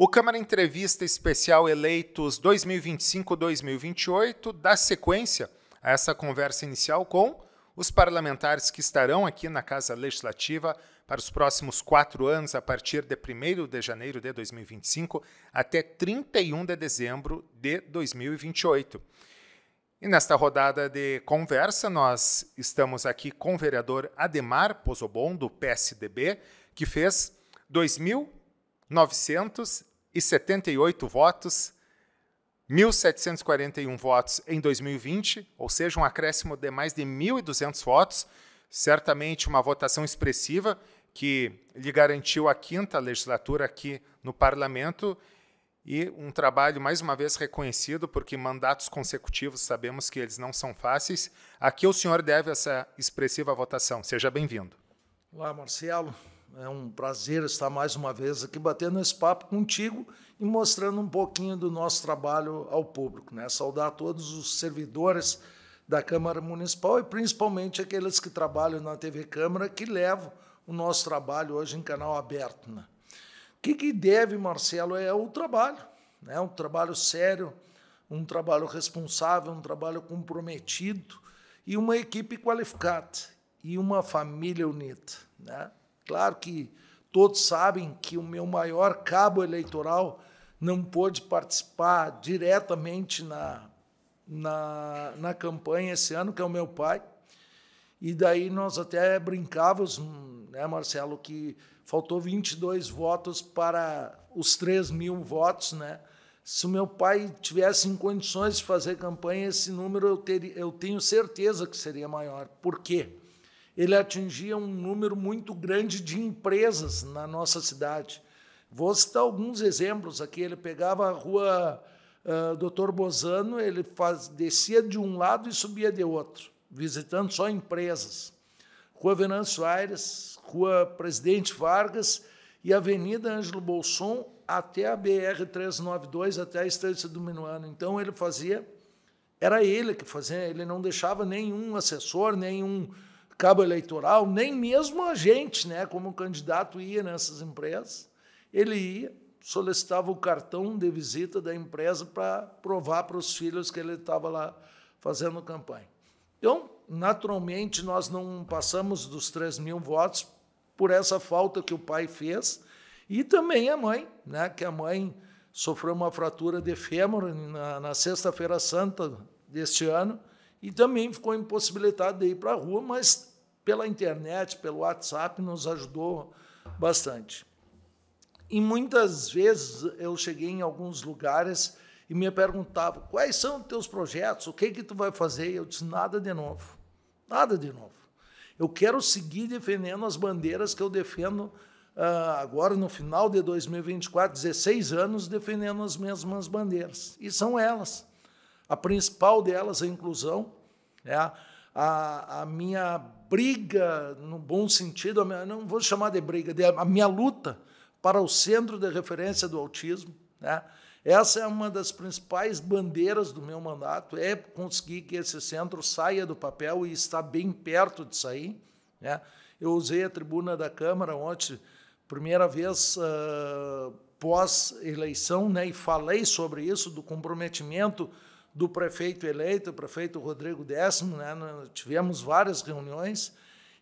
O Câmara Entrevista Especial Eleitos 2025-2028 dá sequência a essa conversa inicial com os parlamentares que estarão aqui na Casa Legislativa para os próximos quatro anos, a partir de 1 de janeiro de 2025 até 31 de dezembro de 2028. E nesta rodada de conversa, nós estamos aqui com o vereador Ademar Pozobon, do PSDB, que fez 2.900 1.778 votos, 1.741 votos em 2020, ou seja, um acréscimo de mais de 1.200 votos. Certamente uma votação expressiva que lhe garantiu a quinta legislatura aqui no parlamento e um trabalho mais uma vez reconhecido, porque mandatos consecutivos sabemos que eles não são fáceis. Aqui o senhor deve essa expressiva votação. Seja bem-vindo. Olá, Marcelo. É um prazer estar mais uma vez aqui batendo esse papo contigo e mostrando um pouquinho do nosso trabalho ao público. Né? Saudar todos os servidores da Câmara Municipal e principalmente aqueles que trabalham na TV Câmara, que levam o nosso trabalho hoje em canal aberto. Né? O que, que deve, Marcelo, é o trabalho. Né? Um trabalho sério, um trabalho responsável, um trabalho comprometido e uma equipe qualificada e uma família unida. Né? Claro que todos sabem que o meu maior cabo eleitoral não pôde participar diretamente na, na, na campanha esse ano, que é o meu pai. E daí nós até brincávamos, né, Marcelo, que faltou 22 votos para os 3 mil votos, né? Se o meu pai tivesse em condições de fazer campanha, esse número eu, teria, eu tenho certeza que seria maior. Por quê? ele atingia um número muito grande de empresas na nossa cidade. Vou citar alguns exemplos aqui. Ele pegava a rua uh, Doutor Bozano, ele faz, descia de um lado e subia de outro, visitando só empresas. Rua Venâncio Aires, Rua Presidente Vargas e Avenida Ângelo Bolson até a BR-392, até a estância do Minuano. Então, ele fazia... Era ele que fazia, ele não deixava nenhum assessor, nenhum cabo eleitoral, nem mesmo a gente, né, como candidato, ia nessas empresas. Ele ia, solicitava o cartão de visita da empresa para provar para os filhos que ele estava lá fazendo campanha. Então, naturalmente, nós não passamos dos 3 mil votos por essa falta que o pai fez e também a mãe, né, que a mãe sofreu uma fratura de fêmur na, na Sexta-feira Santa deste ano e também ficou impossibilitada de ir para a rua, mas pela internet, pelo WhatsApp, nos ajudou bastante. E muitas vezes eu cheguei em alguns lugares e me perguntavam quais são os teus projetos, o que é que tu vai fazer? E eu disse nada de novo, nada de novo. Eu quero seguir defendendo as bandeiras que eu defendo Uh, agora no final de 2024, 16 anos defendendo as mesmas bandeiras. E são elas. A principal delas é a inclusão, né? a, a minha briga, no bom sentido, minha, não vou chamar de briga, de, a minha luta para o centro de referência do autismo. Né? Essa é uma das principais bandeiras do meu mandato, é conseguir que esse centro saia do papel e está bem perto de sair. Né? Eu usei a tribuna da Câmara ontem, primeira vez uh, pós-eleição, né? e falei sobre isso, do comprometimento do prefeito eleito, o prefeito Rodrigo Décimo, né? tivemos várias reuniões,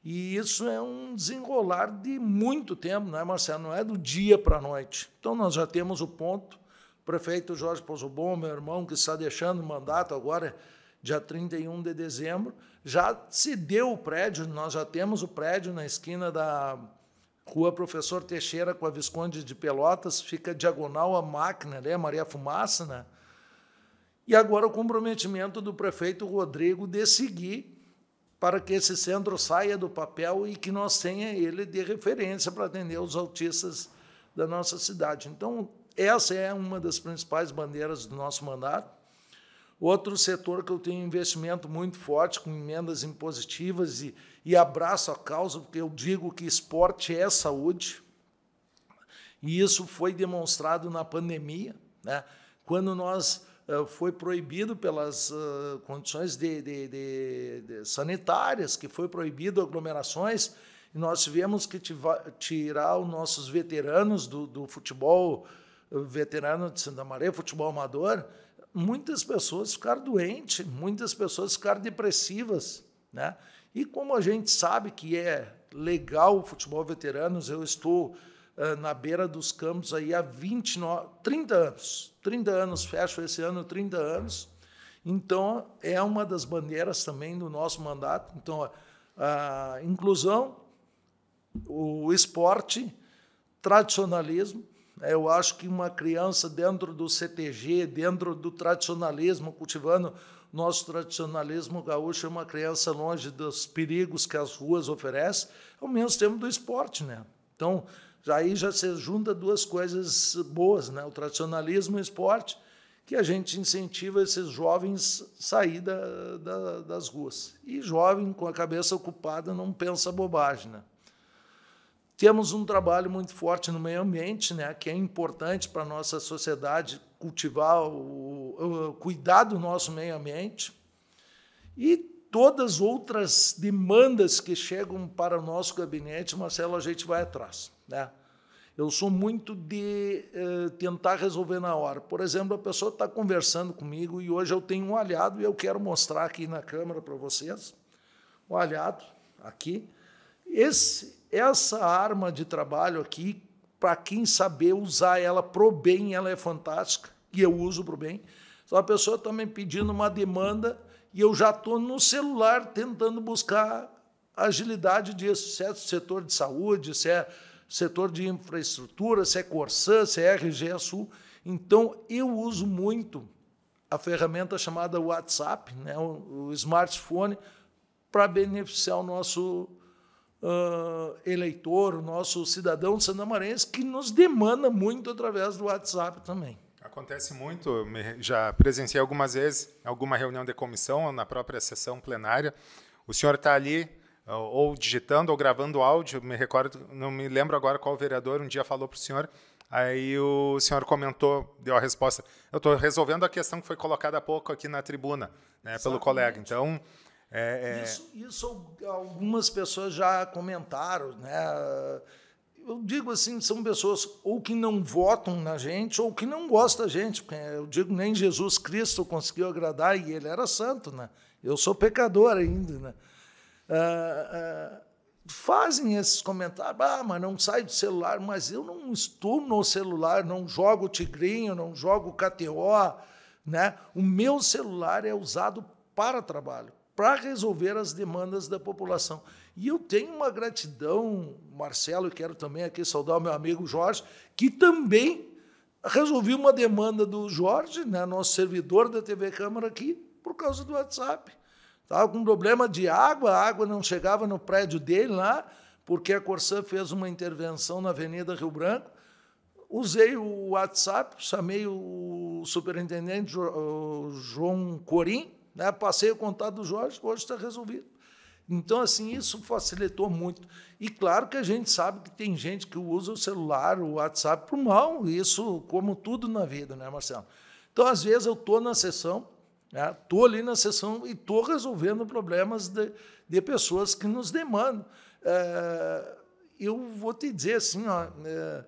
e isso é um desenrolar de muito tempo, não é, Marcelo? Não é do dia para a noite. Então, nós já temos o ponto. O prefeito Jorge Pozobon, meu irmão, que está deixando o mandato agora, dia 31 de dezembro, já se deu o prédio, nós já temos o prédio na esquina da Rua Professor Teixeira com a Visconde de Pelotas, fica diagonal à máquina, né? Maria Fumaça, né? E agora o comprometimento do prefeito Rodrigo de seguir para que esse centro saia do papel e que nós tenha ele de referência para atender os autistas da nossa cidade. Então, essa é uma das principais bandeiras do nosso mandato. Outro setor que eu tenho investimento muito forte, com emendas impositivas e, e abraço a causa, porque eu digo que esporte é saúde, e isso foi demonstrado na pandemia, né? quando nós eh, foi proibido pelas eh, condições de, de, de, de sanitárias, que foi proibido aglomerações, e nós tivemos que tirar os nossos veteranos do, do futebol eh, veterano de Santa Maria, futebol amador, muitas pessoas ficaram doentes, muitas pessoas ficaram depressivas. Né? E como a gente sabe que é legal o futebol veteranos, eu estou eh, na beira dos campos aí há 29, 30 anos. 30 anos, fecho esse ano 30 anos. Então, é uma das bandeiras também do nosso mandato. Então, a inclusão, o esporte, tradicionalismo. É, eu acho que uma criança dentro do CTG, dentro do tradicionalismo, cultivando nosso tradicionalismo gaúcho, é uma criança longe dos perigos que as ruas oferecem, ao menos tempo do esporte. Né? Então, já aí já se junta duas coisas boas, né? O tradicionalismo e o esporte, que a gente incentiva esses jovens a sair da, da, das ruas. E jovem com a cabeça ocupada não pensa bobagem, né? Temos um trabalho muito forte no meio ambiente, né, que é importante para a nossa sociedade cultivar, o, o, cuidar do nosso meio ambiente. E todas outras demandas que chegam para o nosso gabinete, Marcelo, a gente vai atrás. Né? Eu sou muito de eh, tentar resolver na hora. Por exemplo, a pessoa está conversando comigo e hoje eu tenho um alhado e eu quero mostrar aqui na câmera para vocês o alhado aqui. Esse, essa arma de trabalho aqui, para quem saber usar ela pro bem, ela é fantástica e eu uso pro bem. Então a pessoa está me pedindo uma demanda e eu já estou no celular tentando buscar agilidade disso, certo é setor de saúde, se é setor de infraestrutura, se é Corsã, se é RGE Sul. Então, eu uso muito a ferramenta chamada WhatsApp, né, o, o smartphone, para beneficiar o nosso uh, eleitor, o nosso cidadão sandamarense, que nos demanda muito através do WhatsApp também. Acontece muito, já presenciei algumas vezes alguma reunião de comissão ou na própria sessão plenária. O senhor está ali ah, ou digitando ou gravando áudio, me recordo, não me lembro agora qual vereador um dia falou para o senhor, aí o senhor comentou, deu a resposta, eu estou resolvendo a questão que foi colocada há pouco aqui na tribuna, né, pelo colega. Então, é, é... Isso, isso, algumas pessoas já comentaram, né? Eu digo assim, são pessoas ou que não votam na gente ou que não gostam da gente. Eu digo, nem Jesus Cristo conseguiu agradar e ele era santo, né? Eu sou pecador ainda, né? Ah, ah, fazem esses comentários, ah, mas não sai do celular, mas eu não estou no celular, não jogo tigrinho, não jogo KTO, né? O meu celular é usado para trabalho, para resolver as demandas da população. E eu tenho uma gratidão, Marcelo, e quero também aqui saudar o meu amigo Jorge, que também resolvi uma demanda do Jorge, né, nosso servidor da TV Câmara aqui, por causa do WhatsApp. Estava com problema de água, a água não chegava no prédio dele lá, porque a Corsã fez uma intervenção na Avenida Rio Branco. Usei o WhatsApp, chamei o superintendente João Corim, né? passei o contato do Jorge, hoje está resolvido. Então, assim, isso facilitou muito. E claro que a gente sabe que tem gente que usa o celular, o WhatsApp para o mal, isso como tudo na vida, né, Marcelo? Então, às vezes, eu estou na sessão, Estou né? ali na sessão e estou resolvendo problemas de, de, pessoas que nos demandam. É, eu vou te dizer assim, ó, é,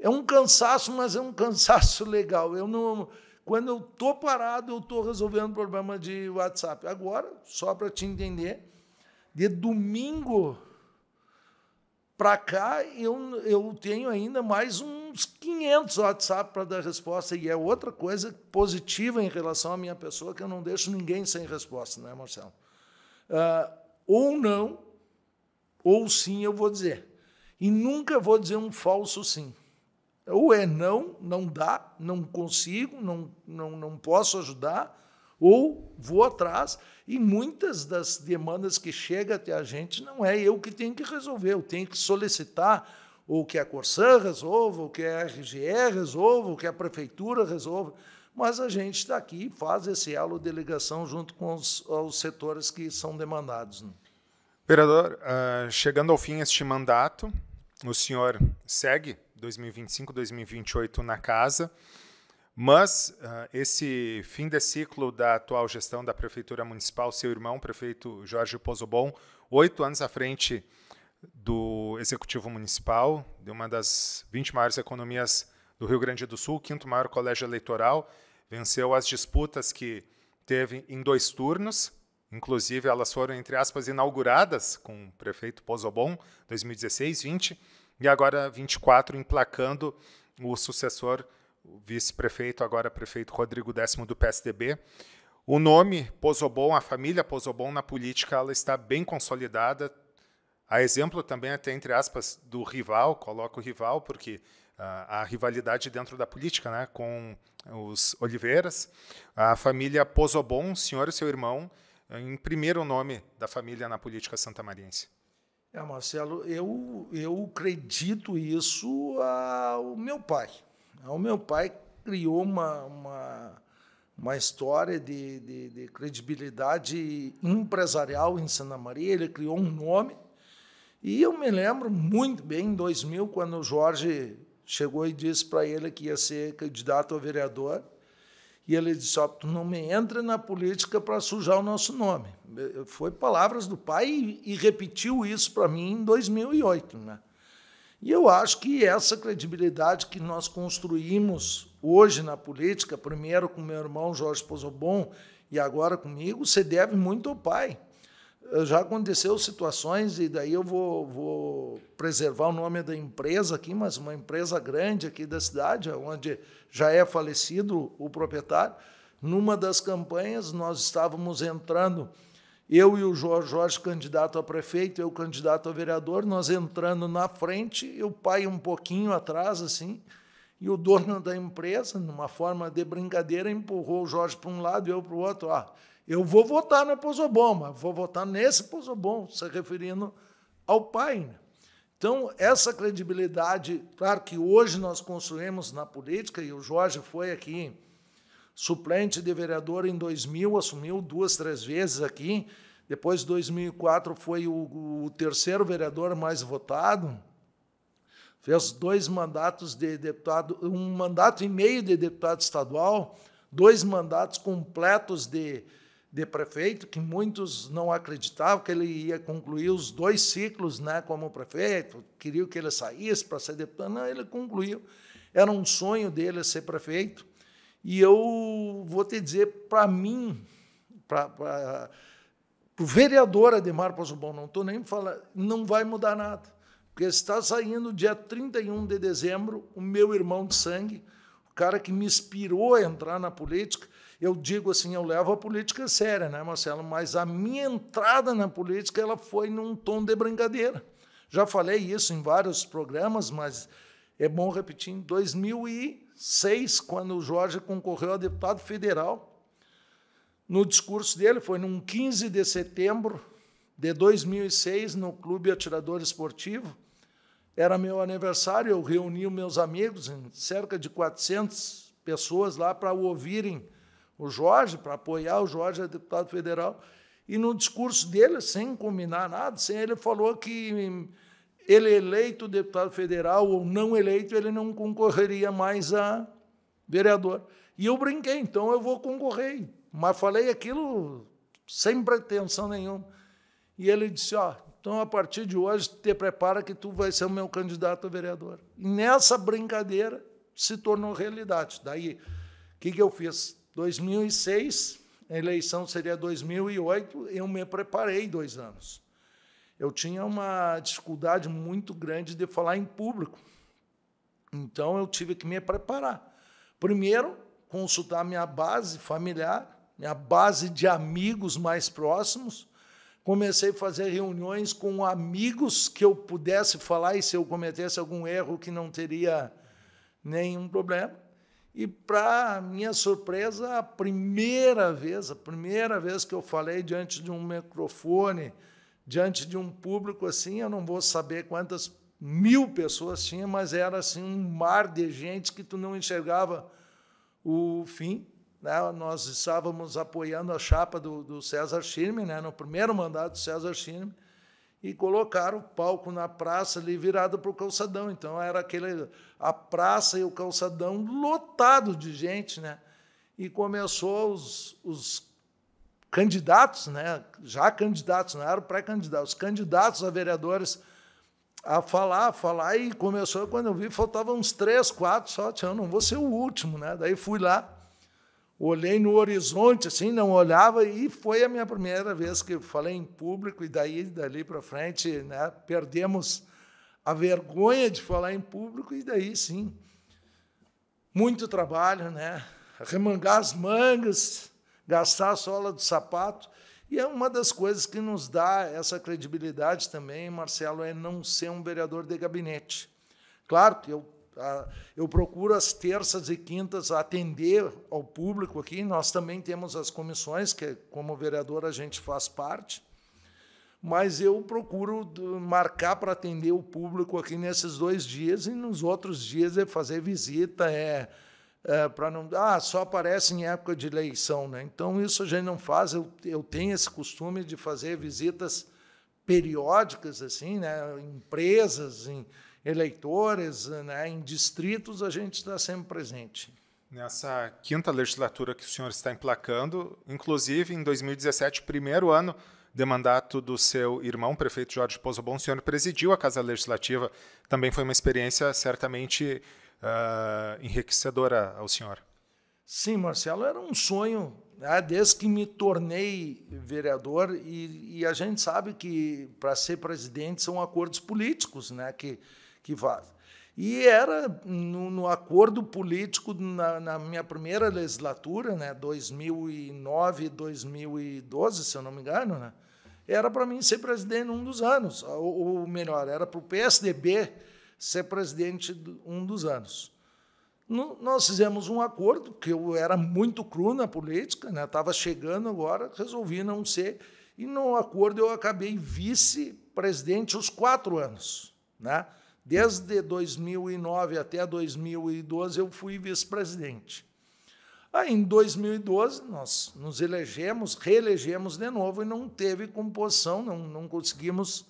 é, um cansaço, mas é um cansaço legal. Eu não, quando eu estou parado, eu estou resolvendo problema de WhatsApp. Agora, só para te entender, de domingo para cá, eu, eu tenho ainda mais um uns 500 WhatsApp para dar resposta, e é outra coisa positiva em relação à minha pessoa, que eu não deixo ninguém sem resposta, né, Marcelo? Uh, ou não, ou sim, eu vou dizer. E nunca vou dizer um falso sim. Ou é não, não dá, não consigo, não, não, não posso ajudar, ou vou atrás. E muitas das demandas que chegam até a gente não é eu que tenho que resolver, eu tenho que solicitar ou que a Corsã resolva, ou que a RGE resolva, ou que a Prefeitura resolva, mas a gente está aqui faz esse elo de ligação junto com os, os setores que são demandados. Né? Vereador, uh, chegando ao fim este mandato, o senhor segue 2025, 2028 na casa, mas uh, esse fim de ciclo da atual gestão da Prefeitura Municipal, seu irmão, prefeito Jorge Pozobon, oito anos à frente do Executivo Municipal, de uma das 20 maiores economias do Rio Grande do Sul, quinto maior colégio eleitoral, venceu as disputas que teve em dois turnos, inclusive elas foram, entre aspas, inauguradas com o prefeito Pozobon, 2016, 20, e agora 24, emplacando o sucessor, o vice-prefeito, agora prefeito Rodrigo Décimo do PSDB. O nome Pozobon, a família Pozobon na política, ela está bem consolidada, a exemplo também, até entre aspas, do rival, coloco o rival, porque a ah, rivalidade dentro da política, né, com os Oliveiras, a família Pozobon, senhor e seu irmão, em primeiro nome da família na política santamariense. É, Marcelo, eu eu acredito isso ao meu pai. O meu pai criou uma, uma, uma história de, de, de credibilidade empresarial em Santa Maria, ele criou um nome, e eu me lembro muito bem, em 2000, quando o Jorge chegou e disse para ele que ia ser candidato a vereador, e ele disse, ó, oh, tu não me entra na política para sujar o nosso nome. Eh, foi palavras do pai e, e repetiu isso para mim em 2008. Né? E eu acho que essa credibilidade que nós construímos hoje na política, primeiro com meu irmão Jorge Pozobon e agora comigo, se deve muito ao pai. Eh, já aconteceu situações, e daí eu vou, vou, preservar o nome da empresa aqui, mas uma empresa grande aqui da cidade, onde já é falecido o proprietário. Numa das campanhas, nós estávamos entrando, eu e o Jorge, candidato a prefeito, eu candidato a vereador, nós entrando na frente e o pai um pouquinho atrás, assim, e o dono da empresa, numa forma de brincadeira, empurrou o Jorge para um lado e eu para o outro. Ah, eu vou votar no Pozobon, mas vou votar nesse Pozobon, se referindo ao pai. Né? Então, essa credibilidade, claro que hoje nós construímos na política, e o Jorge foi aqui suplente de vereador em 2000, assumiu duas, três vezes aqui. Depois, em 2004, foi o, o, terceiro vereador mais votado. Fez dois mandatos de deputado, um mandato e meio de deputado estadual, dois mandatos completos de, de prefeito, que muitos não acreditavam que ele ia concluir os dois ciclos né, como prefeito, queriam que ele saísse para ser deputado. Não, ele concluiu. Era um sonho dele ser prefeito. E eu vou te dizer, para mim, para o vereador Ademar Pozobon, não estou nem falando, não vai mudar nada. Porque está saindo dia 31 de dezembro o meu irmão de sangue, o cara que me inspirou a entrar na política, eu digo assim, eu levo a política séria, né, Marcelo? Mas a minha entrada na política ela foi num tom de brincadeira. Já falei isso em vários programas, mas é bom repetir. Em 2006, quando o Jorge concorreu a deputado federal, no discurso dele, foi num 15 de setembro de 2006, no Clube Atirador Esportivo, era meu aniversário, eu reuni os meus amigos, cerca de 400 pessoas lá, para ouvirem o Jorge, para apoiar, o Jorge é deputado federal, e no discurso dele, sem combinar nada, sem ele falou que ele eleito deputado federal ou não eleito, ele não concorreria mais a vereador. E eu brinquei, então eu vou concorrer. Mas falei aquilo sem pretensão nenhuma. E ele disse, ó, então a partir de hoje te prepara que tu vai ser o meu candidato a vereador. E nessa brincadeira se tornou realidade. Daí, o que, que eu fiz? 2006, a eleição seria 2008, eu me preparei dois anos. Eu tinha uma dificuldade muito grande de falar em público. Então, eu tive que me preparar. Primeiro, consultar minha base familiar, minha base de amigos mais próximos. Comecei a fazer reuniões com amigos que eu pudesse falar e se eu cometesse algum erro que não teria nenhum problema. E, para minha surpresa, a primeira vez, a primeira vez que eu falei diante de um microfone, diante de um público assim, eu não vou saber quantas mil pessoas tinha, mas era assim um mar de gente que tu não enxergava o fim. Né? Nós estávamos apoiando a chapa do, do César Schirme, né? no primeiro mandato do César Schirme, e colocaram o palco na praça ali virado para o calçadão. Então era aquele a praça e o calçadão lotado de gente, né? E começou os, os candidatos, né? Já candidatos, não eram pré-candidatos, candidatos a vereadores a falar, a falar e começou quando eu vi faltavam uns três, quatro só, tinha não vou ser o último, né? Daí fui lá olhei no horizonte, assim, não olhava, e foi a minha primeira vez que falei em público, e daí, dali para frente, né, perdemos a vergonha de falar em público, e daí sim. Muito trabalho, né? Remangar as mangas, gastar a sola do sapato. E é uma das coisas que nos dá essa credibilidade também, Marcelo, é não ser um vereador de gabinete. Claro que eu eu procuro as terças e quintas atender ao público aqui. Nós também temos as comissões, que como vereador a gente faz parte, mas eu procuro marcar para atender o público aqui nesses dois dias e nos outros dias é fazer visita, é, é para não. Ah, só aparece em época de eleição, né? Então isso a gente não faz. Eu, eu tenho esse costume de fazer visitas periódicas assim, né? Empresas, em eleitores, né, em distritos, a gente está sempre presente. Nessa quinta legislatura que o senhor está emplacando, inclusive em 2017, primeiro ano de mandato do seu irmão, prefeito Jorge Bom, o senhor presidiu a Casa Legislativa. Também foi uma experiência certamente uh, enriquecedora ao senhor. Sim, Marcelo, era um sonho né, desde que me tornei vereador e, e a gente sabe que para ser presidente são acordos políticos, né, que que faz. E era no, no acordo político na, na, minha primeira legislatura, né, 2009, 2012, se eu não me engano, né, era para mim ser presidente um dos anos, ou, ou melhor, era para o PSDB ser presidente um dos anos. No, nós fizemos um acordo, que eu era muito cru na política, né, estava chegando agora, resolvi não ser, e no acordo eu acabei vice-presidente os quatro anos. Né? Desde 2009 até 2012, eu fui vice-presidente. Aí, em 2012, nós nos elegemos, reelegemos de novo e não teve composição, não, não conseguimos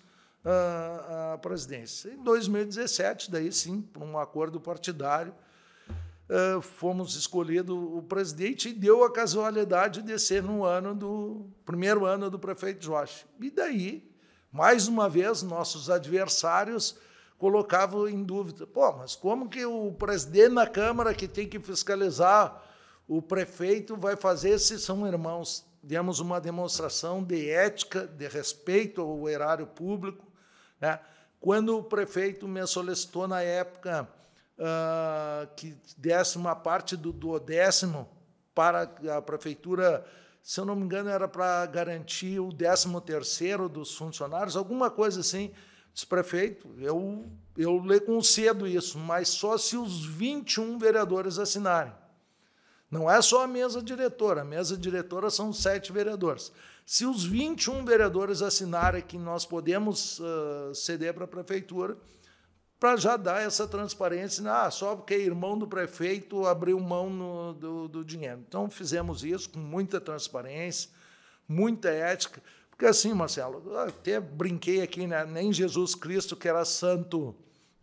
a, ah, a ah, presidência. Em 2017, daí sim, por um acordo partidário, Uh, fomos escolhidos o presidente e deu a casualidade de ser no ano do primeiro ano do prefeito Jorge. E daí, mais uma vez, nossos adversários colocava em dúvida. Pô, mas como que o presidente da Câmara, que tem que fiscalizar o prefeito, vai fazer se são irmãos? Demos uma demonstração de ética, de respeito ao erário público. Né? Quando o prefeito me solicitou, na época, uh, que desse uma parte do duodécimo para a prefeitura se eu não me engano, era para garantir o décimo terceiro dos funcionários, alguma coisa assim. Disse, prefeito, eu, eu lhe concedo isso, mas só se os 21 vereadores assinarem. Não é só a mesa diretora, a mesa diretora são sete vereadores. Se os 21 vereadores assinarem que nós podemos uh, ceder para a prefeitura, para já dar essa transparência, né, ah, só porque é irmão do prefeito abriu mão no, do, do dinheiro. Então, fizemos isso com muita transparência, muita ética. Porque assim, Marcelo, até brinquei aqui, né? nem Jesus Cristo, que era santo,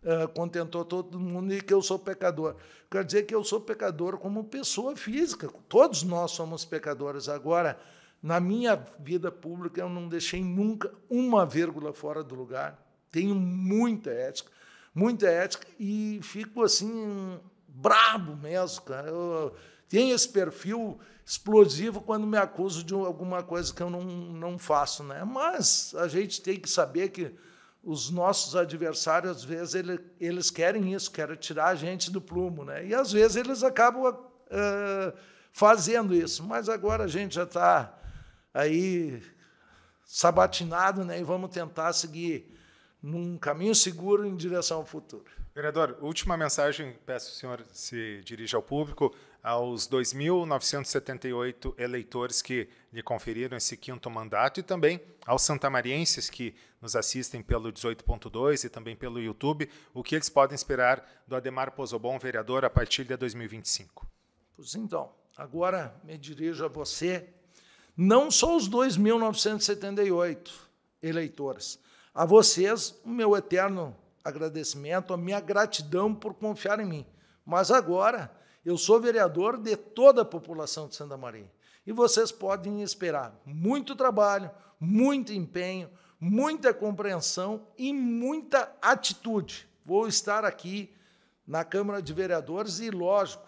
ah, contentou todo mundo e que eu sou pecador. Quer dizer que eu sou pecador como pessoa física. Todos nós somos pecadores. Agora, na minha vida pública, eu não deixei nunca uma vírgula fora do lugar. Tenho muita ética, muita ética, e fico assim, brabo mesmo, cara. Eu, tem esse perfil explosivo quando me acuso de alguma coisa que eu não, não faço. Né? Mas a gente tem que saber que os nossos adversários, às vezes, ele, eles querem isso, querem tirar a gente do plumo. Né? E, às vezes, eles acabam uh, fazendo isso. Mas agora a gente já está aí sabatinado né? e vamos tentar seguir num caminho seguro em direção ao futuro. Vereador, última mensagem, peço o senhor se dirija ao público aos 2.978 eleitores que lhe conferiram esse quinto mandato e também aos santamarienses que nos assistem pelo 18.2 e também pelo YouTube, o que eles podem esperar do Ademar Pozobon, vereador, a partir de 2025. Pois então, agora me dirijo a você, não só os 2.978 eleitores, a vocês o meu eterno agradecimento, a minha gratidão por confiar em mim. Mas agora eu sou vereador de toda a população de Santa Maria. E vocês podem esperar muito trabalho, muito empenho, muita compreensão e muita atitude. Vou estar aqui na Câmara de Vereadores e, lógico,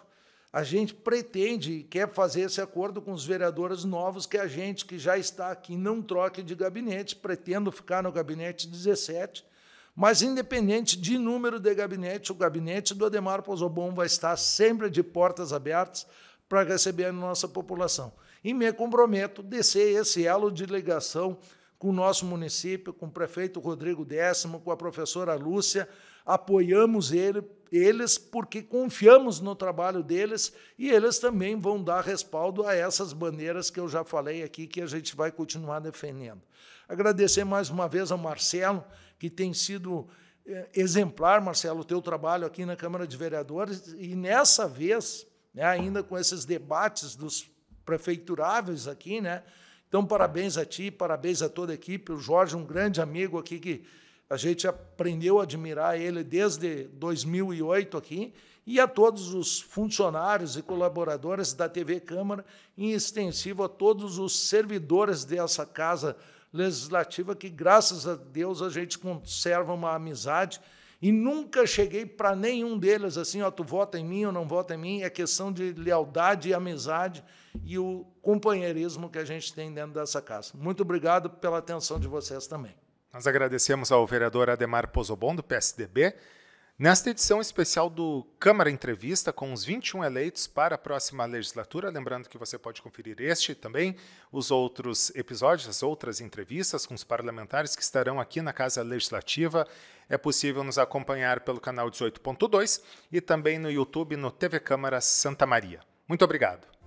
a gente pretende e quer fazer esse acordo com os vereadores novos que a gente que já está aqui não troque de gabinete, pretendo ficar no gabinete 17 mas, independente de número de gabinete, o gabinete do Ademar Pozobon vai estar sempre de portas abertas para receber a nossa população. E me comprometo a descer esse elo de ligação com o nosso município, com o prefeito Rodrigo Décimo, com a professora Lúcia. Apoiamos ele, eles porque confiamos no trabalho deles e eles também vão dar respaldo a essas bandeiras que eu já falei aqui, que a gente vai continuar defendendo. Agradecer mais uma vez ao Marcelo, que tem sido eh, exemplar, Marcelo, o teu trabalho aqui na Câmara de Vereadores, e nessa vez, né, ainda com esses debates dos prefeituráveis aqui, né? Então, parabéns a ti, parabéns a toda a equipe. O Jorge, um grande amigo aqui que a gente aprendeu a admirar ele desde 2008 aqui, e a todos os funcionários e colaboradores da TV Câmara, em extensivo a todos os servidores dessa casa legislativa que, graças a Deus, a gente conserva uma amizade. E nunca cheguei para nenhum deles assim, ó, tu vota em mim ou não vota em mim. É questão de lealdade e amizade e o companheirismo que a gente tem dentro dessa casa. Muito obrigado pela atenção de vocês também. Nós agradecemos ao vereador Ademar Pozobon, do PSDB, Nesta edição especial do Câmara Entrevista, com os 21 eleitos para a próxima legislatura, lembrando que você pode conferir este e também os outros episódios, as outras entrevistas com os parlamentares que estarão aqui na Casa Legislativa. É possível nos acompanhar pelo canal 18.2 e também no YouTube no TV Câmara Santa Maria. Muito obrigado.